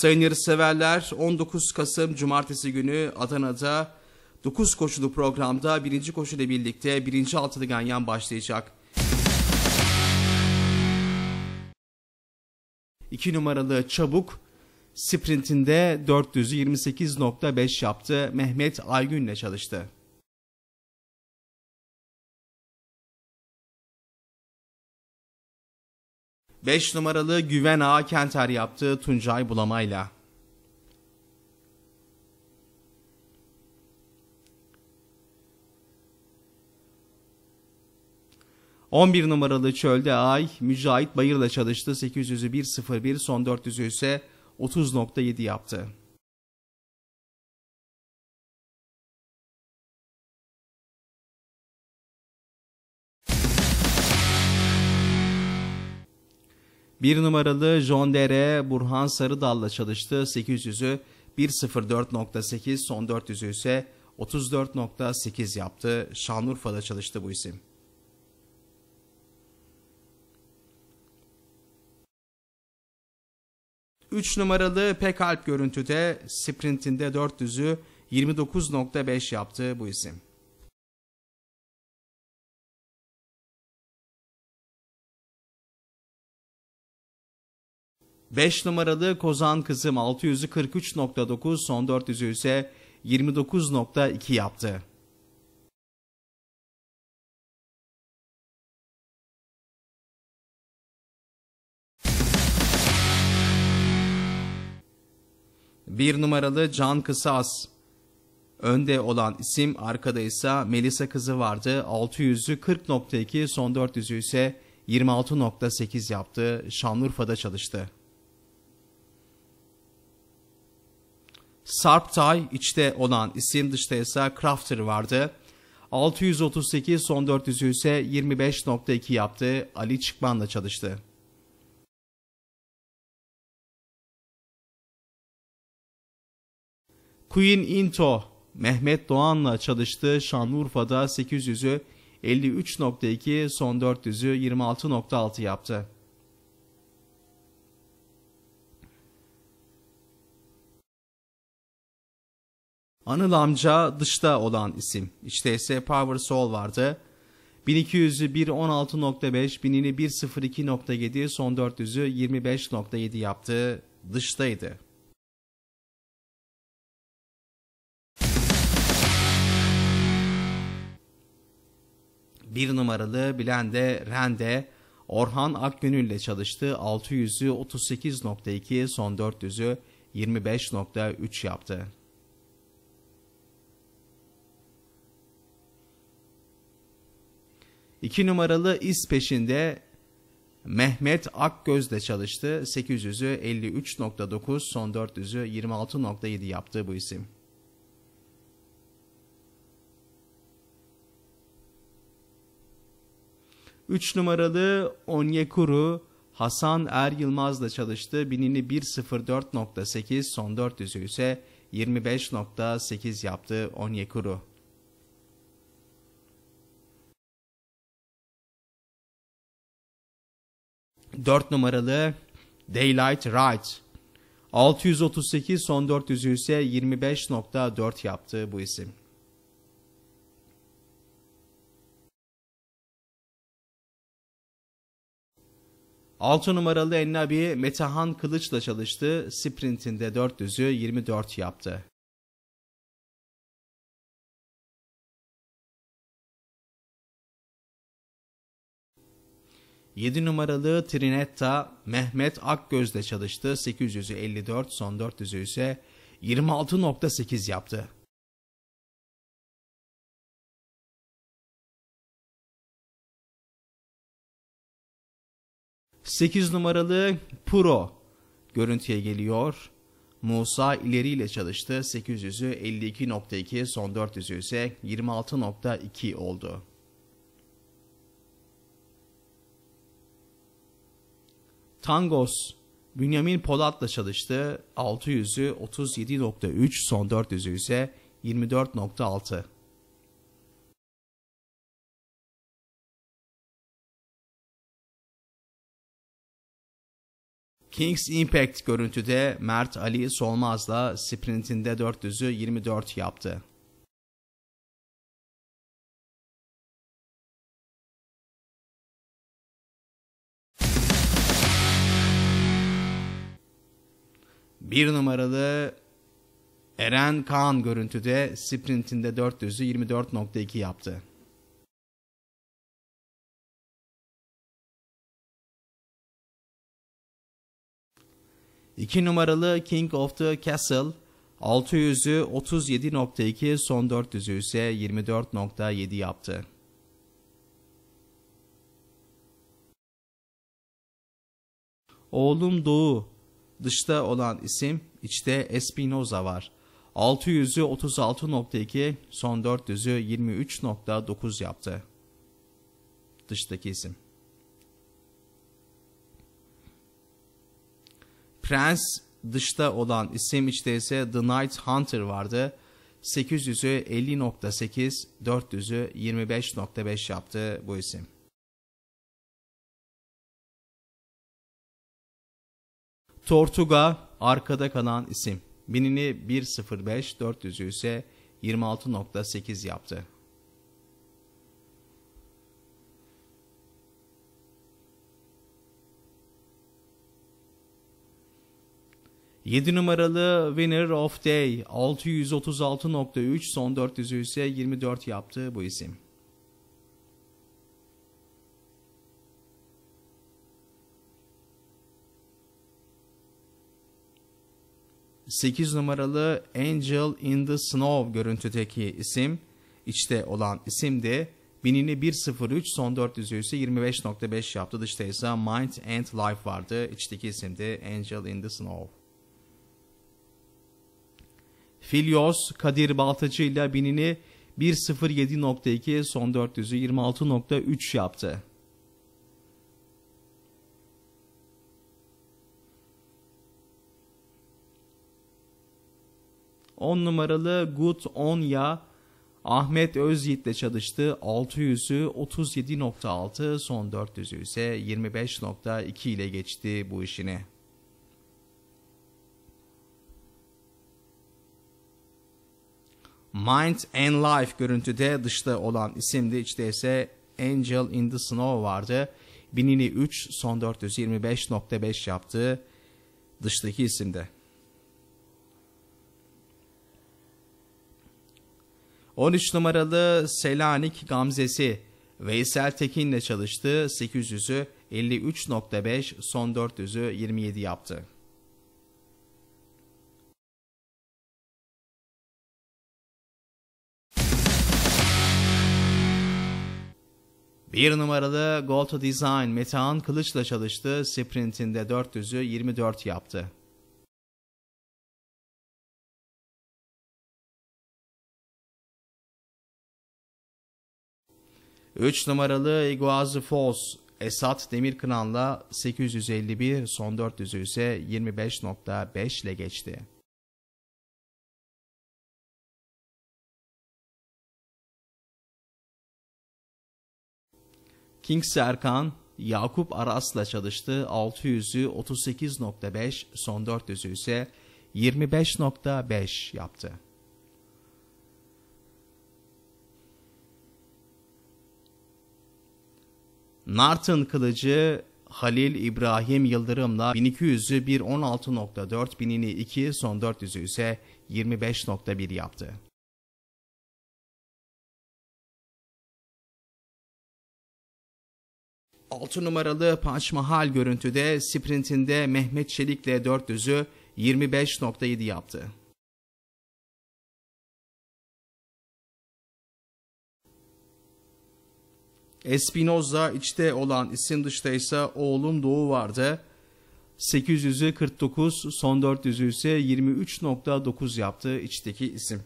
Sayın yarışseverler 19 Kasım Cumartesi günü Adana'da 9 koşulu programda birinci koşu ile birlikte birinci altılı ganyan başlayacak. 2 numaralı Çabuk sprintinde 428.5 yaptı. Mehmet Aygün ile çalıştı. 5 numaralı Güven Ağa Kenter yaptığı Tuncay Bulama'yla. On bir numaralı Çölde Ay, Mücahit Bayır'la çalıştı. 801.01 son 400'ü ise 30.7 yaptı. Bir numaralı Jondere Burhan Sarıdal'la çalıştı. 800'ü 1.04.8 son 400'ü ise 34.8 yaptı. Şanlıurfa'da çalıştı bu isim. Üç numaralı Pekalp görüntüde sprintinde 400'ü 29.5 yaptı bu isim. 5 numaralı Kozan Kızım 643.9 son 400'ü ise 29.2 yaptı. Bir numaralı Can Kısas. Önde olan isim arkada ise Melisa kızı vardı. 600'ü 40.2 son 400'ü ise 26.8 yaptı. Şanlıurfa'da çalıştı. Sarptay içte olan isim dışta ise Crafter vardı. 638 son 400'ü ise 25.2 yaptı. Ali Çıkman'la çalıştı. Queen Into Mehmet Doğan'la çalıştı. Şanlıurfa'da 800'ü 53.2 son 400'ü 26.6 yaptı. Anıl amca dışta olan isim. İşte ise Power Soul vardı. 1200'ü 1.16.5, 1000'ini 1.02.7, son 400'ü 25.7 yaptı. Dıştaydı. Bir numaralı Bilende Rende Orhan Akgönül ile çalıştı. 600'ü 38.2, son 400'ü 25.3 yaptı. 2 numaralı is peşinde Mehmet Akgöz de çalıştı. 800'ü 53.9, son 400'ü 26.7 yaptı bu isim. Üç numaralı Onyekuru Hasan Er Yılmaz'la çalıştı. Binini 1.04.8, son 400'ü ise 25.8 yaptı Onyekuru. 4 numaralı Daylight Right. 638 son 400'ü ise 25.4 yaptı bu isim. Altı numaralı Ennabi Metehan Kılıç'la çalıştı. Sprintinde 400'ü 24 yaptı. 7 numaralı Trinetta Mehmet Akgöz'de çalıştı. 854 54, son 400'ü ise 26.8 yaptı. Sekiz numaralı Pro görüntüye geliyor. Musa ileriyle çalıştı. 800'ü 52.2, son 400'ü ise 26.2 oldu. Tangos Bünyamin Polat'la çalıştı. 600'ü 37.3, son 400'ü ise 24.6. Kings Impact görüntüde Mert Ali Solmaz'la sprintinde 400'ü 24 yaptı. Bir numaralı Eren Kaan görüntüde sprintinde 400'ü 24.2 yaptı. İki numaralı King of the Castle 600'ü 37.2 son 400'ü ise 24.7 yaptı. Oğlum Doğu Dışta olan isim, içte Espinoza var. 600'ü 36.2, son 400'ü 23.9 yaptı. Dıştaki isim. Prens dışta olan isim içte ise The Night Hunter vardı. 800'ü 50.8, 400'ü 25.5 yaptı bu isim. Tortuga arkada kalan isim. Binini 1.05, 400'ü ise 26.8 yaptı. Yedi numaralı Winner of Day 636.3 son 400'ü ise 24 yaptı bu isim. 8 numaralı Angel in the Snow görüntüdeki isim, içte olan isim de binini 1.03 son 400'ü ise 25.5 yaptı. Dışta ise Mind and Life vardı. İçteki isim Angel in the Snow. Filios Kadir Baltacı ile binini 1.07.2 son 400'ü 26.3 yaptı. 10 numaralı Good Onya Ahmet Özyiğit'le çalıştı. 600'ü 37.6, son 400'ü ise 25.2 ile geçti bu işini. Mind and Life görüntüde dışta olan isimdi. İçte ise Angel in the Snow vardı. Binini 3, son 425.5 yaptı dıştaki isimde. 13 numaralı Selanik Gamzesi Veysel Tekin ile çalıştı. 800'ü 53.5, son 400'ü 27 yaptı. Bir numaralı Gold Design Metehan Kılıç'la çalıştı. Sprintinde 400'ü 24 yaptı. 3 numaralı Iguazu Falls Esat Demirkınan'la 851 son 400'ü ise 25.5 ile geçti. King Serkan Yakup Aras'la çalıştı. 600'ü 38.5, son 400'ü ise 25.5 yaptı. Nartın kılıcı Halil İbrahim Yıldırım'la 1200'ü 1.16.4, 1000'ini 2, son 400'ü ise 25.1 yaptı. Altı numaralı Pançmahal görüntüde sprintinde Mehmet Çelik'le 400'ü 25.7 yaptı. Espinoza içte olan isim dışta ise oğlum doğu vardı. 849 son 400'ü ise 23.9 yaptı içteki isim.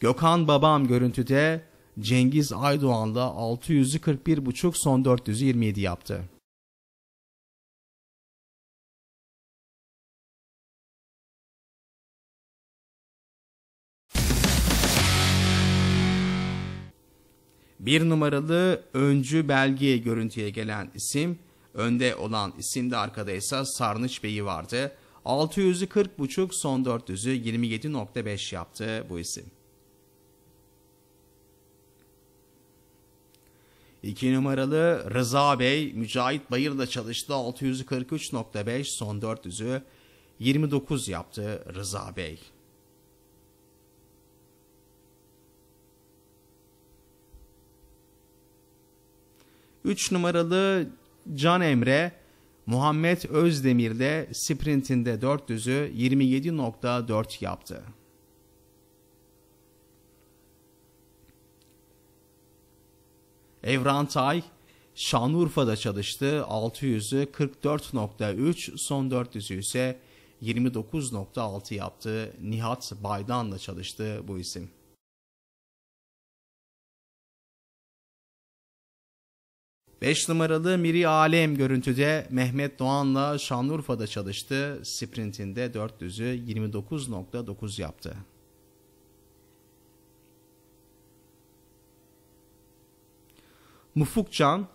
Gökhan Babam görüntüde Cengiz Aydoğan'la 600'ü 41.5 son 427 yaptı. Bir numaralı öncü belge görüntüye gelen isim, önde olan isimde arkada ise Sarnıç Bey'i vardı. 640.5 son 400'ü 27.5 yaptı bu isim. 2 numaralı Rıza Bey, Mücahit Bayır'la çalıştı. 643.5 son 400'ü 29 yaptı Rıza Bey. 3 numaralı Can Emre Muhammed Özdemir de sprintinde 400'ü 27.4 yaptı. Evran Tay Şanlıurfa'da çalıştı. 600'ü 44.3, son 400'ü ise 29.6 yaptı. Nihat Baydan'la çalıştı bu isim. 5 numaralı Miri Alem görüntüde Mehmet Doğan'la Şanlıurfa'da çalıştı. Sprintinde 400'ü 29.9 yaptı. Mufukcan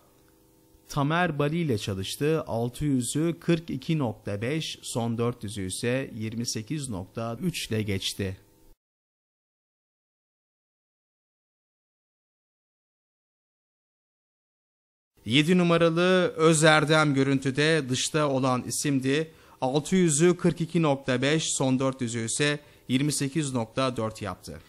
Tamer Bali ile çalıştı. 600'ü 42.5, son 400'ü ise 28.3 ile geçti. 7 numaralı Özerdem görüntüde dışta olan isimdi. 600'ü 42.5 son 400'ü ise 28.4 yaptı.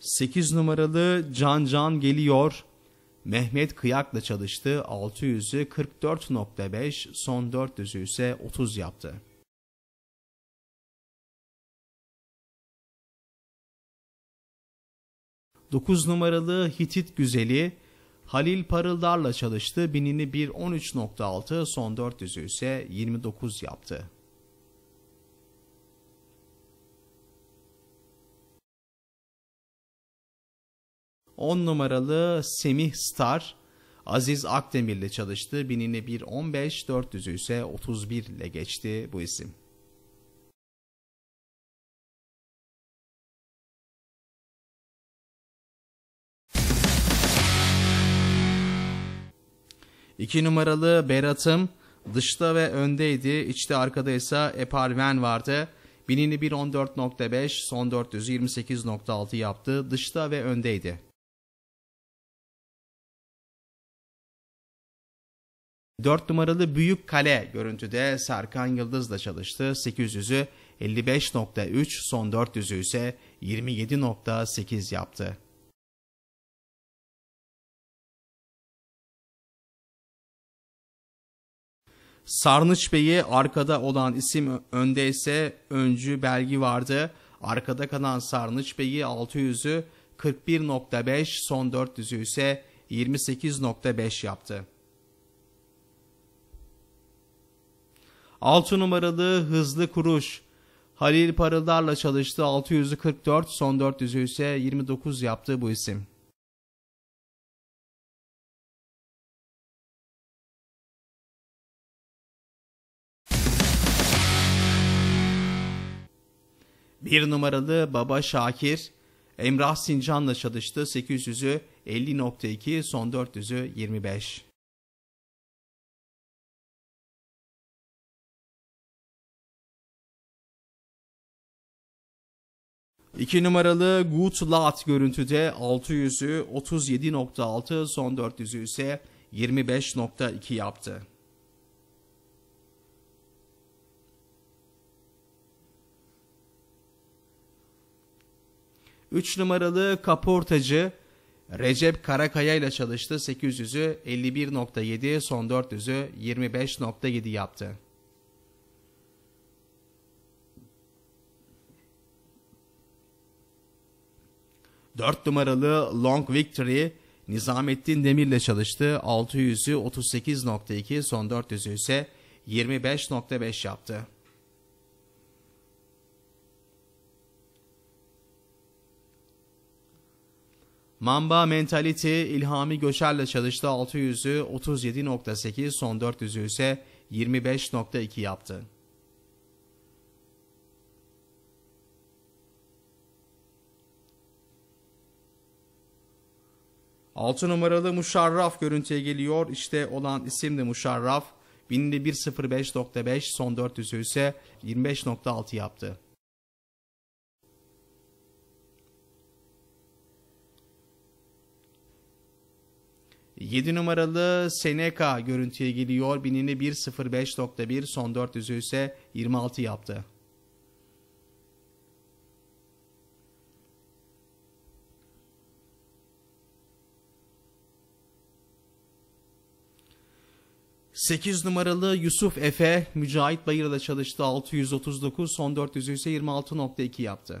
Sekiz numaralı Can Can geliyor. Mehmet Kıyak'la çalıştı. Altı yüzü 44.5, son 400'ü ise 30 yaptı. 9 numaralı Hitit güzeli Halil Parıldar'la çalıştı. Binini 1.13.6, son 400'ü ise 29 yaptı. On numaralı Semih Star, Aziz Akdemir'le çalıştı. Binini 1.15, 400'ü ise 31 ile geçti bu isim. İki numaralı Berat'ım dışta ve öndeydi. İçte arkada ise Eparven vardı. Binini 1.14.5 son 428.6 yaptı. Dışta ve öndeydi. Dört numaralı Büyük Kale görüntüde Serkan Yıldız da çalıştı. 800'ü 55.3 son 400'ü ise 27.8 yaptı. Sarnıç Bey'i arkada olan isim önde ise öncü belgi vardı. Arkada kalan Sarnıç Bey'i 600'ü 41.5 son 400'ü ise 28.5 yaptı. 6 numaralı Hızlı Kuruş Halil Parıldar'la çalıştı 644 son 400'ü ise 29 yaptı bu isim. Bir numaralı Baba Şakir, Emrah Sincan'la çalıştı 800'ü 50.2, son 400'ü 25. İki numaralı Good Lot görüntüde 600'ü 37.6, son 400'ü ise 25.2 yaptı. 3 numaralı kaportacı Recep Karakaya ile çalıştı. 800'ü 51.7, son 400'ü 25.7 yaptı. Dört numaralı Long Victory Nizamettin Demir ile çalıştı. 600'ü 38.2, son 400'ü ise 25.5 yaptı. Mamba Mentality İlhami Göçer'le çalıştı 600'ü 37.8 son 400'ü ise 25.2 yaptı. Altı numaralı Muşarraf görüntüye geliyor. İşte olan isim de Muşarraf. 1105.5 son 400'ü ise 25.6 yaptı. 7 numaralı Seneca görüntüye geliyor. Binini 1.05.1 son 400'ü ise 26 yaptı. Sekiz numaralı Yusuf Efe Mücahit Bayır'da çalıştı 639 son 400'ü ise 26.2 yaptı.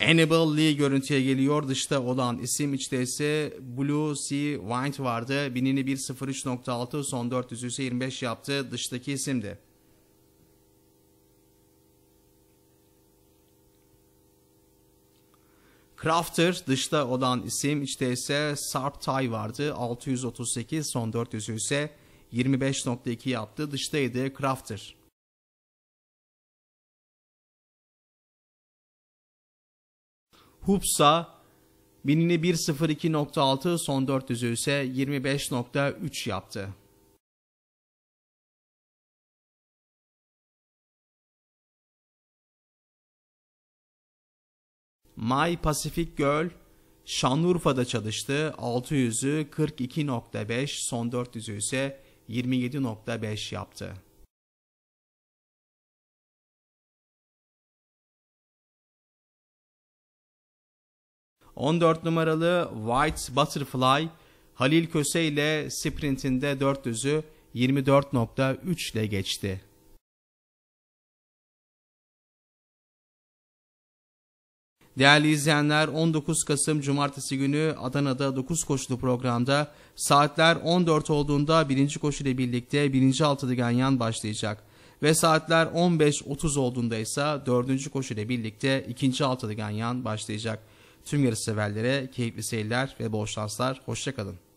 Hannibal Lee görüntüye geliyor. Dışta olan isim içte ise Blue Sea Wind vardı. Binini 1.03.6 son 425 yaptı. Dıştaki isimdi. Crafter dışta olan isim içte ise Sarp Tay vardı. 638 son 400 ise 25.2 yaptı. Dıştaydı Crafter. Hupsa 1002.6 son 400'ü ise 25.3 yaptı. May Pacific Girl Şanlıurfa'da çalıştı. 600'ü 42.5 son 400'ü ise 27.5 yaptı. 14 numaralı White Butterfly Halil Köse ile sprintinde 400'ü 24.3 ile geçti. Değerli izleyenler 19 Kasım Cumartesi günü Adana'da 9 koşulu programda saatler 14 olduğunda birinci koşu ile birlikte 1. altılı yan başlayacak. Ve saatler 15.30 olduğunda ise dördüncü koşu ile birlikte 2. altılı yan başlayacak. Tüm yarış severlere keyifli seyirler ve bol şanslar. Hoşçakalın.